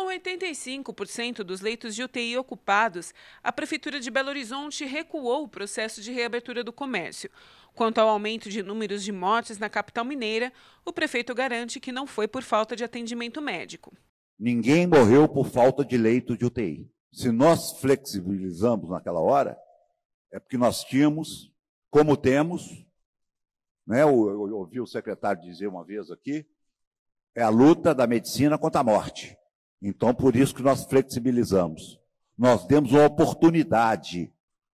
Com 85% dos leitos de UTI ocupados, a Prefeitura de Belo Horizonte recuou o processo de reabertura do comércio. Quanto ao aumento de números de mortes na capital mineira, o prefeito garante que não foi por falta de atendimento médico. Ninguém morreu por falta de leito de UTI. Se nós flexibilizamos naquela hora, é porque nós tínhamos, como temos, né, eu, eu ouvi o secretário dizer uma vez aqui, é a luta da medicina contra a morte. Então, por isso que nós flexibilizamos. Nós demos uma oportunidade.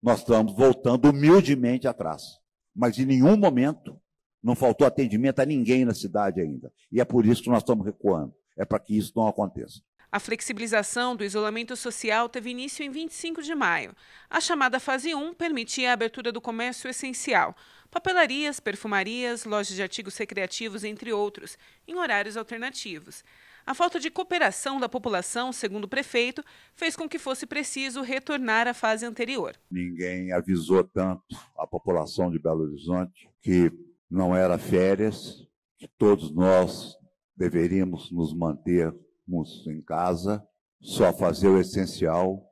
Nós estamos voltando humildemente atrás. Mas em nenhum momento não faltou atendimento a ninguém na cidade ainda. E é por isso que nós estamos recuando. É para que isso não aconteça. A flexibilização do isolamento social teve início em 25 de maio. A chamada fase 1 permitia a abertura do comércio essencial, papelarias, perfumarias, lojas de artigos recreativos, entre outros, em horários alternativos. A falta de cooperação da população, segundo o prefeito, fez com que fosse preciso retornar à fase anterior. Ninguém avisou tanto a população de Belo Horizonte que não era férias, que todos nós deveríamos nos mantermos em casa, só fazer o essencial,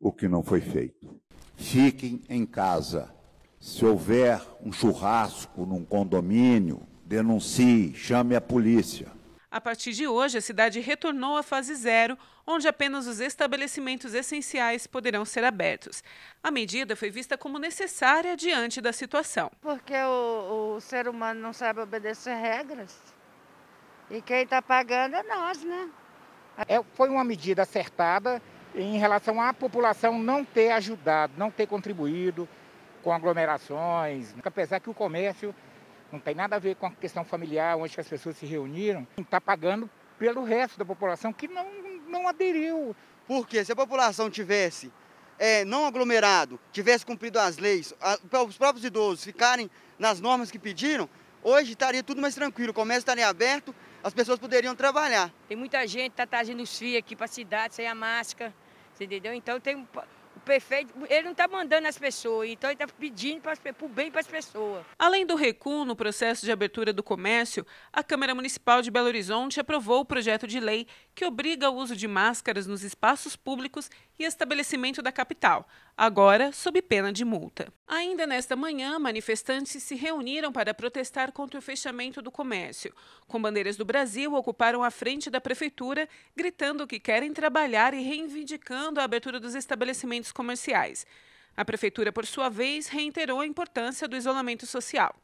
o que não foi feito. Fiquem em casa. Se houver um churrasco num condomínio, denuncie, chame a polícia. A partir de hoje, a cidade retornou à fase zero, onde apenas os estabelecimentos essenciais poderão ser abertos. A medida foi vista como necessária diante da situação. Porque o, o ser humano não sabe obedecer regras. E quem está pagando é nós, né? É, foi uma medida acertada em relação à população não ter ajudado, não ter contribuído com aglomerações, apesar que o comércio não tem nada a ver com a questão familiar, onde as pessoas se reuniram. Está pagando pelo resto da população que não, não aderiu. Porque se a população tivesse é, não aglomerado, tivesse cumprido as leis, a, os próprios idosos ficarem nas normas que pediram, hoje estaria tudo mais tranquilo, o comércio estaria aberto, as pessoas poderiam trabalhar. Tem muita gente que está trazendo os filhos aqui para a cidade sem a máscara, entendeu? Então tem prefeito, ele não está mandando as pessoas, então ele está pedindo para o bem para as pessoas. Além do recuo no processo de abertura do comércio, a Câmara Municipal de Belo Horizonte aprovou o projeto de lei que obriga o uso de máscaras nos espaços públicos e estabelecimento da capital, agora sob pena de multa. Ainda nesta manhã, manifestantes se reuniram para protestar contra o fechamento do comércio. Com bandeiras do Brasil, ocuparam a frente da prefeitura, gritando que querem trabalhar e reivindicando a abertura dos estabelecimentos comerciais. A prefeitura, por sua vez, reiterou a importância do isolamento social.